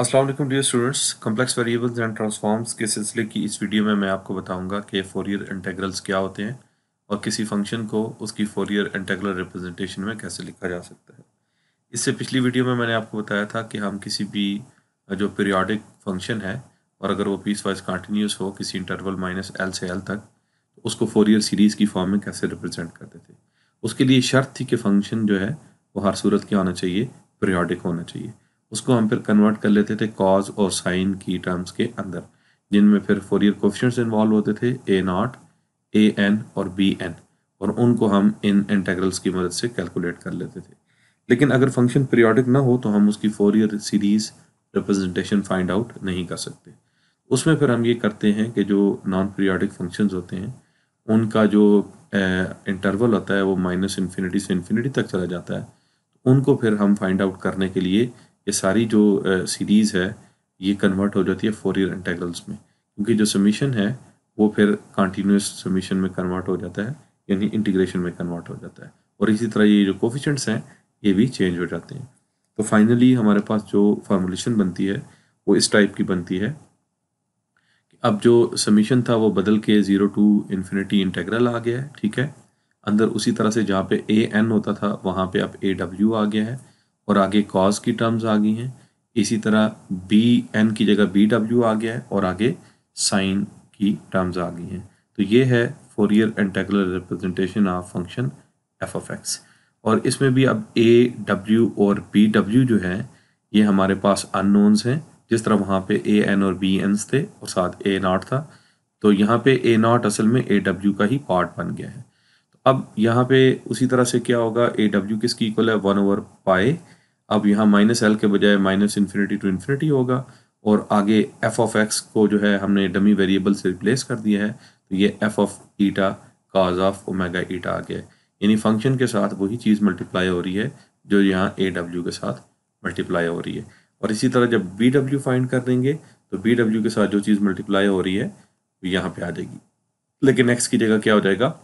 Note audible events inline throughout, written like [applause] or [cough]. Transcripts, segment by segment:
Aslam dear students complex variables and transforms के सिलसिले की इस वीडियो में मैं आपको बताऊंगा कि फोरियर इंटेग्रल्स क्या होते हैं और किसी फंक्शन को उसकी फोरियर इंटेग्रल रिप्रेजेंटेशन में कैसे लिखा जा सकता है इससे पिछली वीडियो में मैंने आपको बताया था कि हम किसी भी जो पीरियोडिक फंक्शन है और अगर वो पीस वाइज कंटिन्यूस हो किसी इंटरवल माइनस एल से एल तक तो उसको फोरियर सीरीज़ की फॉर्म में कैसे रिप्रेजेंट करते थे उसके लिए शर्त थी कि फंक्शन जो है वो हर सूरत क्या होना चाहिए पीरियोडिक होना चाहिए उसको हम फिर कन्वर्ट कर लेते थे कॉज और साइन की टर्म्स के अंदर जिनमें फिर फोरियर कोफिशंट्स इन्वॉल्व होते थे ए नॉट ए एन और बी एन और उनको हम इन इंटेग्रल्स की मदद से कैलकुलेट कर लेते थे लेकिन अगर फंक्शन पीरियोडिक ना हो तो हम उसकी Fourier series representation find out नहीं कर सकते उसमें फिर हम ये करते हैं कि जो नॉन पीरियोडिक फंक्शंस होते हैं उनका जो इंटरवल होता है वो माइनस इन्फिनिटी से इन्फिनिटी तक चला जाता है उनको फिर हम फाइंड आउट करने के लिए ये सारी जो सीरीज़ है ये कन्वर्ट हो जाती है फोर ईयर इंटेग्रल्स में क्योंकि जो समीशन है वो फिर कंटिन्यूस समीशन में कन्वर्ट हो जाता है यानी इंटीग्रेशन में कन्वर्ट हो जाता है और इसी तरह ये जो कोफिशेंट्स हैं ये भी चेंज हो जाते हैं तो फाइनली हमारे पास जो फार्मूलेशन बनती है वो इस टाइप की बनती है कि अब जो समीशन था वो बदल के ज़ीरो टू इन्फिनिटी इंटेग्रल आ गया है ठीक है अंदर उसी तरह से जहाँ पे ए एन होता था वहाँ पे अब ए डब्ल्यू आ गया है और आगे कॉज की टर्म्स आ गई हैं इसी तरह बी एन की जगह बी डब्ल्यू आ गया है और आगे साइन की टर्म्स आ गई हैं तो ये है Fourier integral representation of function F of X और इसमें भी अब ए डब्ल्यू और बी डब्ल्यू जो है ये हमारे पास अननोन्स हैं जिस तरह वहाँ पे ए एन और बी एन थे और साथ ए नॉट था तो यहाँ पे ए नॉट असल में ए डब्ल्यू का ही पार्ट बन गया है तो अब यहाँ पे उसी तरह से क्या होगा ए डब्ल्यू किसकी इक्वल है वन ओवर पाए अब यहाँ माइनस एल के बजाय माइनस इन्फिनिटी टू इन्फिनिटी होगा और आगे एफ ऑफ एक्स को जो है हमने डमी वेरिएबल से रिप्लेस कर दिया है तो ये F of eta cos of omega eta आ गया यानी फंक्शन के साथ वही चीज़ मल्टीप्लाई हो रही है जो यहाँ ए डब्ल्यू के साथ मल्टीप्लाई हो रही है और इसी तरह जब बी डब्ल्यू फाइंड कर देंगे तो बी डब्ल्यू के साथ जो चीज़ मल्टीप्लाई हो रही है यहाँ पे आ जाएगी लेकिन एक्स की जगह क्या हो जाएगा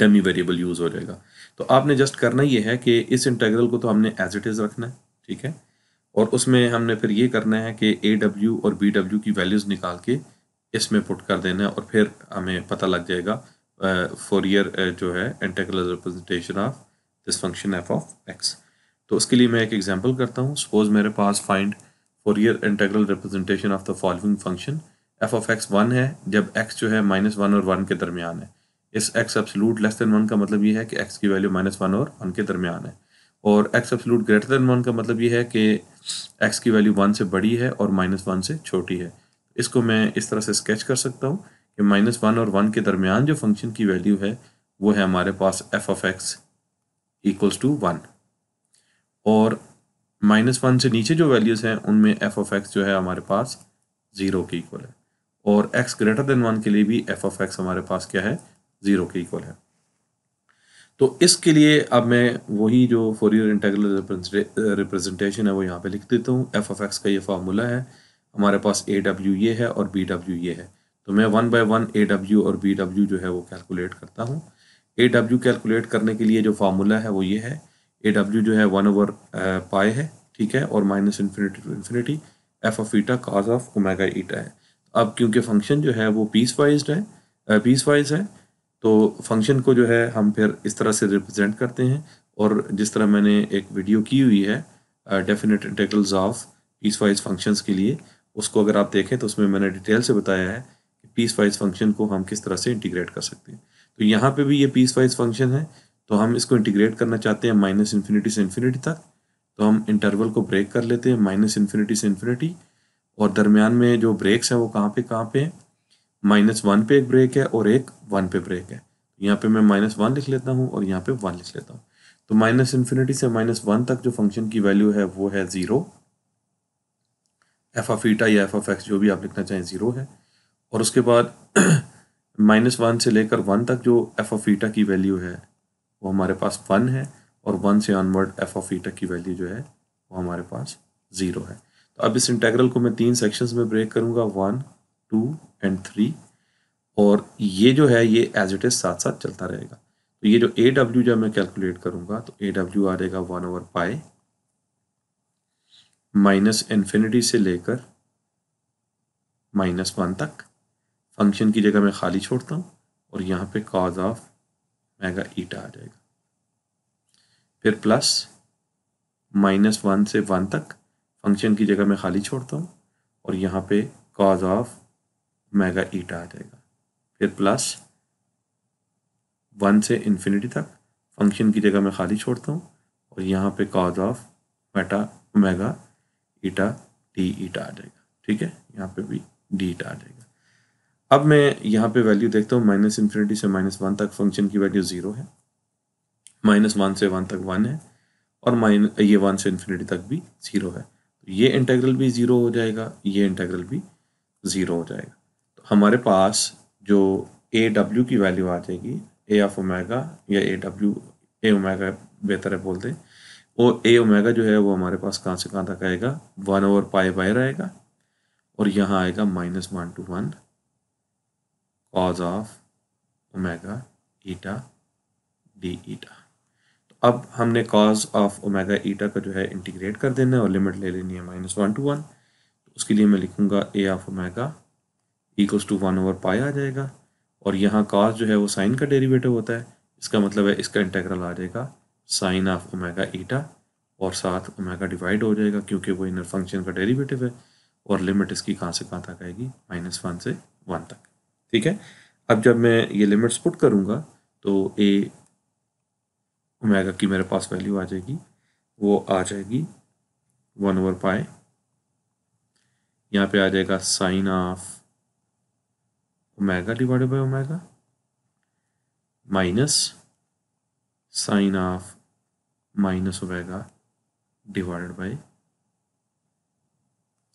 डमी वेरिएबल यूज़ हो जाएगा तो आपने जस्ट करना ये है कि इस इंटेग्रल को तो हमने एज इट इज़ रखना है ठीक है और उसमें हमने फिर ये करना है कि ए डब्ल्यू और बी डब्ल्यू की वैल्यूज़ निकाल के इसमें पुट कर देना है और फिर हमें पता लग जाएगा फोर ईयर जो है integral representation of this function F of X तो उसके लिए मैं एक एग्जांपल करता हूँ सपोज मेरे पास find Fourier integral representation of the following function F of X one है जब एक्स जो है माइनस वन और वन के दरमियान है इस X absolute less than one का मतलब ये है कि एक्स की वैल्यू माइनस वन और वन के दरमियान है और X absolute greater than one का मतलब ये है कि एक्स की वैल्यू वन से बड़ी है और माइनस वन से छोटी है इसको मैं इस तरह से स्केच कर सकता हूँ कि माइनस वन और वन के दरमियान जो फंक्शन की वैल्यू है वो है हमारे पास F of X equals to one और माइनस वन से नीचे जो वैल्यूज़ हैं उनमें एफ ऑफ एक्स जो है हमारे पास ज़ीरो के इक्वल है और एक्स ग्रेटर देन वन के लिए भी एफ ऑफ एक्स हमारे पास क्या है ज़ीरो के इक्वल है तो इसके लिए अब मैं वही जो फोरियर इंटेग्रल रिप्रेजेंटेशन है वो यहाँ पे लिख देता हूँ एफ ऑफ एक्स का ये फार्मूला है हमारे पास ए डब्ल्यू ये है और बी डब्ल्यू ये है तो मैं one by one A W और बी डब्ल्यू जो है वो कैलकुलेट करता हूँ ए डब्ल्यू कैलकुलेट करने के लिए जो फार्मूला है वो ये है ए डब्ल्यू जो है वन ओवर पाए है ठीक है और minus infinity to infinity F of eta cos of omega eta है अब क्योंकि फंक्शन जो है वो पीस वाइज है पीस uh, वाइज है तो फंक्शन को जो है हम फिर इस तरह से रिप्रेजेंट करते हैं और जिस तरह मैंने एक वीडियो की हुई है definite integrals of piece wise functions के लिए उसको अगर आप देखें तो उसमें मैंने डिटेल से बताया है कि पीस वाइज फंक्शन को हम किस तरह से इंटीग्रेट कर सकते हैं तो यहाँ पे भी ये पीस वाइज फंक्शन है तो हम इसको इंटीग्रेट करना चाहते हैं माइनस इन्फिनिटी से इन्फिनिटी तक तो हम इंटरवल को ब्रेक कर लेते हैं माइनस इन्फिनिटी से इन्फिनिटी और दरमियान में जो ब्रेक्स हैं वो कहाँ पे कहाँ पे हैं माइनस वन पे एक ब्रेक है और एक वन पे ब्रेक है तो यहाँ पे मैं माइनस वन लिख लेता हूँ और यहाँ पे वन लिख लेता हूँ तो माइनस इन्फिनिटी से माइनस वन तक जो फंक्शन की वैल्यू है वो है ज़ीरो एफ ऑफ ईटा या एफ ऑफ एक्स जो भी आप लिखना चाहें ज़ीरो है और उसके बाद [clears throat] माइनस वन से लेकर वन तक जो एफ ऑफ ईटा की वैल्यू है वो हमारे पास वन है और वन से ऑनवर्ड एफ ऑफ ईटा की वैल्यू जो है वो हमारे पास ज़ीरो है तो अब इस इंटेग्रल को मैं तीन सेक्शन में ब्रेक करूँगा वन टू एंड थ्री और ये जो है ये एज इट इज़ साथ साथ चलता रहेगा तो ये जो ए डब्ल्यू जब मैं कैलकुलेट करूंगा तो ए डब्ल्यू आ जाएगा one over pi minus infinity से लेकर माइनस वन तक फंक्शन की जगह मैं खाली छोड़ता हूँ और यहाँ पे कॉज ऑफ मेगा ईटा आ जाएगा फिर प्लस माइनस वन से वन तक फंक्शन की जगह मैं खाली छोड़ता हूँ और यहाँ पे कॉज ऑफ मेगा ईटा आ जाएगा फिर प्लस वन से इन्फिनिटी तक फंक्शन की जगह मैं खाली छोड़ता हूँ और यहाँ पे cos of meta omega eta D eta आ जाएगा ठीक है यहाँ पे भी डी ईटा आ जाएगा अब मैं यहाँ पे वैल्यू देखता हूँ माइनस इन्फिनिटी से माइनस वन तक फंक्शन की वैल्यू ज़ीरो है माइनस वन से वन तक वन है और माइन ये वन से इन्फिनिटी तक भी ज़ीरो है तो ये इंटेग्रल भी ज़ीरो हो जाएगा ये इंटेग्रल भी ज़ीरो हो जाएगा हमारे पास जो ए डब्ल्यू की वैल्यू आ जाएगी ए ऑफ ओमेगा या ए डब्ल्यू ए ओमेगा बेहतर है बोलते वो ए ओमेगा जो है वो हमारे पास कहाँ से कहाँ तक आएगा वन ओवर पाई बाई रहेगा और यहाँ आएगा minus one to one cos of omega eta D eta तो अब हमने कॉज ऑफ ओमेगा ईटा का जो है इंटीग्रेट कर देना है और लिमिट ले लेनी है माइनस वन टू वन उसके लिए मैं लिखूँगा A of omega equals to one over pi आ जाएगा और यहाँ कॉस जो है वो साइन का डेरिवेटिव होता है इसका मतलब है इसका इंटेग्रल आ जाएगा साइन ऑफ ओमेगा ईटा और साथ ओमेगा डिवाइड हो जाएगा क्योंकि वो इनर फंक्शन का डेरिवेटिव है और लिमिट इसकी कहाँ से कहाँ तक आएगी माइनस वन से वन तक ठीक है अब जब मैं ये लिमिट्स पुट करूँगा तो ए ओमेगा की मेरे पास वैल्यू आ जाएगी वो आ जाएगी वन ओवर पाए यहाँ पे आ जाएगा sine of omega divided by omega minus sine of minus omega divided by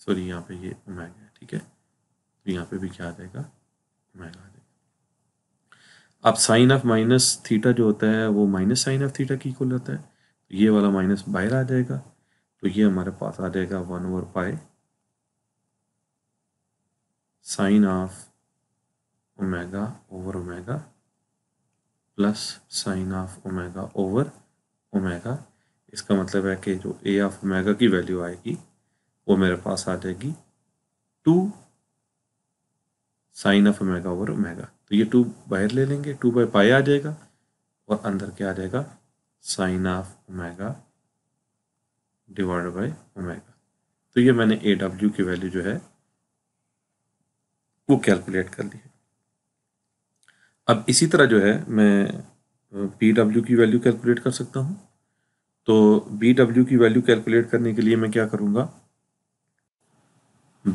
sorry यहाँ पे ये ओमेगा ठीक है तो यहाँ पे भी क्या आ जाएगा ओमेगा आ जाएगा अब साइन ऑफ माइनस थीटा जो होता है वो माइनस साइन ऑफ थीटा की इक्वल होता है तो ये वाला माइनस बाहर आ जाएगा तो ये हमारे पास आ जाएगा one over pi sine of omega over omega plus sine of omega over omega इसका मतलब है कि जो ए ऑफ ओमेगा की वैल्यू आएगी वो मेरे पास आ जाएगी two sine of omega over omega तो ये टू बाहर ले लेंगे टू बाई पाई आ जाएगा और अंदर क्या आ जाएगा sine of omega divide by omega तो ये मैंने ए डब्ल्यू की वैल्यू जो है वो कैलकुलेट कर ली है अब इसी तरह जो है मैं बी डब्ल्यू की वैल्यू कैलकुलेट कर सकता हूँ तो बी डब्ल्यू की वैल्यू कैलकुलेट करने के लिए मैं क्या करूँगा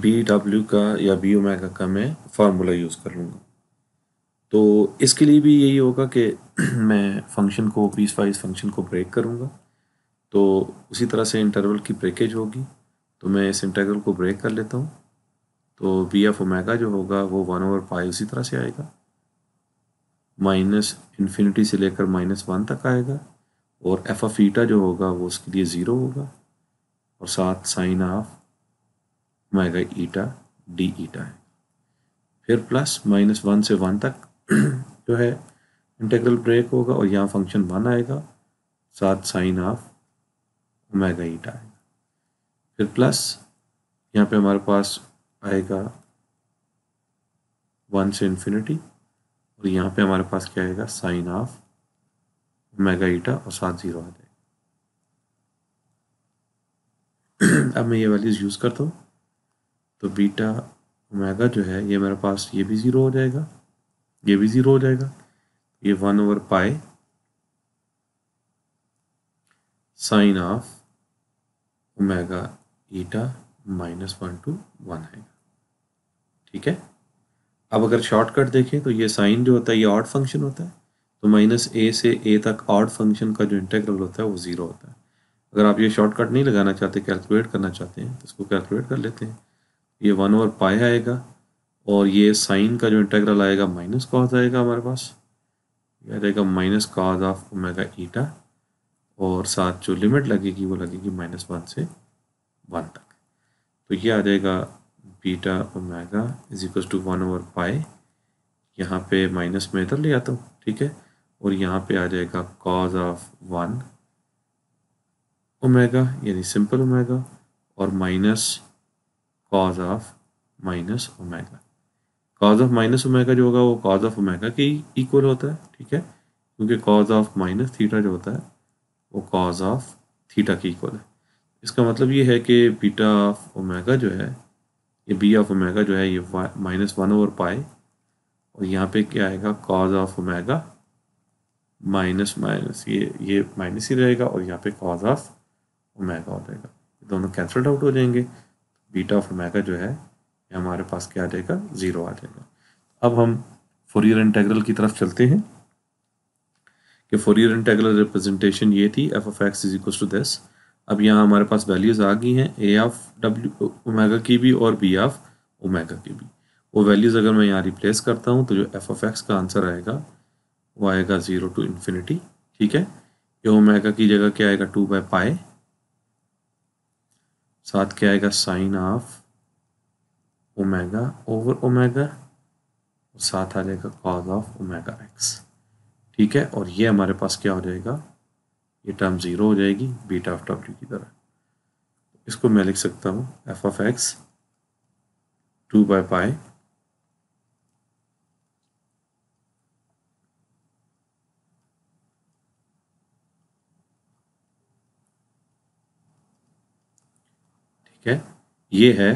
बी डब्ल्यू का या बी ओमेगा का मैं फार्मूला यूज़ कर लूँगा तो इसके लिए भी यही होगा कि [clears throat] मैं फंक्शन को पीस वाइज फंक्शन को ब्रेक करूँगा तो उसी तरह से इंटरवल की ब्रेकेज होगी तो मैं इस इंटरवल को ब्रेक कर लेता हूँ तो बी एफ ओमेगा जो होगा वो वन ओवर पाई उसी तरह से आएगा माइनस इन्फिनिटी से लेकर माइनस वन तक आएगा और एफ ऑफ ईटा जो होगा वो उसके लिए ज़ीरो होगा और साथ sine of omega eta D eta है फिर प्लस माइनस वन से वन तक [clears throat] जो है इंटीग्रल ब्रेक होगा और यहाँ फंक्शन वन आएगा साथ साइन ऑफ मेगा ईटा आएगा फिर प्लस यहाँ पे हमारे पास आएगा वन से इन्फिनिटी और यहाँ पे हमारे पास क्या आएगा साइन ऑफ ओमेगा ईटा और साथ जीरो आ जाएगा अब मैं ये वैल्यूज़ यूज़ करता हूँ तो बीटा ओमेगा जो है ये मेरे पास ये भी ज़ीरो हो जाएगा ये भी ज़ीरो हो जाएगा ये one over pi sine of omega eta minus one to one है ठीक है अब अगर शॉर्टकट देखें तो ये साइन जो होता है ये ऑड फंक्शन होता है तो माइनस ए से ए तक ऑड फंक्शन का जो इंटेग्रल होता है वो ज़ीरो होता है अगर आप ये शॉर्टकट नहीं लगाना चाहते कैलकुलेट करना चाहते हैं तो इसको कैलकुलेट कर लेते हैं ये वन ओवर पाए आएगा और ये साइन का जो इंटेग्रल आएगा माइनस कॉज आएगा हमारे पास यह रहेगा minus cos of omega eta और साथ जो लिमिट लगेगी वो लगेगी माइनस वन से वन तक तो ये आ जाएगा beta omega is equal to one over pi यहाँ पे माइनस में इधर ले आता हूँ ठीक है और यहाँ पे आ जाएगा कॉज ऑफ वन ओमेगा यानी सिंपल ओमेगा और minus cos of minus omega cos of minus omega जो होगा वो कॉज ऑफ ओमेगा के इक्वल होता है ठीक है क्योंकि कॉज ऑफ माइनस थीटा जो होता है वो कॉज ऑफ थीटा के इक्वल है इसका मतलब ये है कि बीटा ऑफ ओमेगा जो है ये बी ऑफ ओमेगा जो है ये माइनस वन ओवर पाए और यहाँ पे क्या आएगा cos of omega minus minus ये ये माइनस ही रहेगा और यहाँ पे कॉज ऑफ ओमेगा हो जाएगा दोनों कैंसल्ड आउट हो जाएंगे बीटा ऑफ ओमेगा जो है ये हमारे पास क्या आ जाएगा ज़ीरो आ जाएगा अब हम फोरियर इंटेग्रल की तरफ चलते हैं कि फोरियर इंटेग्रल रिप्रेजेंटेशन ये थी F of X is equal to this अब यहाँ हमारे पास वैल्यूज़ आ गई हैं ए ऑफ डब्ल्यू ओमेगा की भी और बी ऑफ ओमेगा की भी वो वैल्यूज़ अगर मैं यहाँ रिप्लेस करता हूँ तो जो एफ ऑफ एक्स का आंसर आएगा वो आएगा ज़ीरो टू इन्फिनिटी ठीक है ये ओमेगा की जगह क्या आएगा टू बाई पाए साथ क्या आएगा sine of omega over omega साथ आ जाएगा कॉज ऑफ ओमेगा एक्स ठीक है और ये हमारे पास क्या हो जाएगा ये टर्म ज़ीरो हो जाएगी बीटा ऑफ डब्ल्यू की तरह इसको मैं लिख सकता हूँ F of X two by pi ठीक है ये है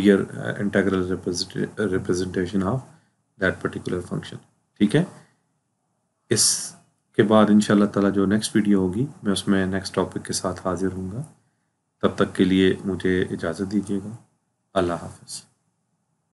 Fourier integral representation of that particular function ठीक है इस के बाद इन ताला जो नेक्स्ट वीडियो होगी मैं उसमें नेक्स्ट टॉपिक के साथ हाजिर हूँगा तब तक के लिए मुझे इजाज़त दीजिएगा अल्लाह हाफिज़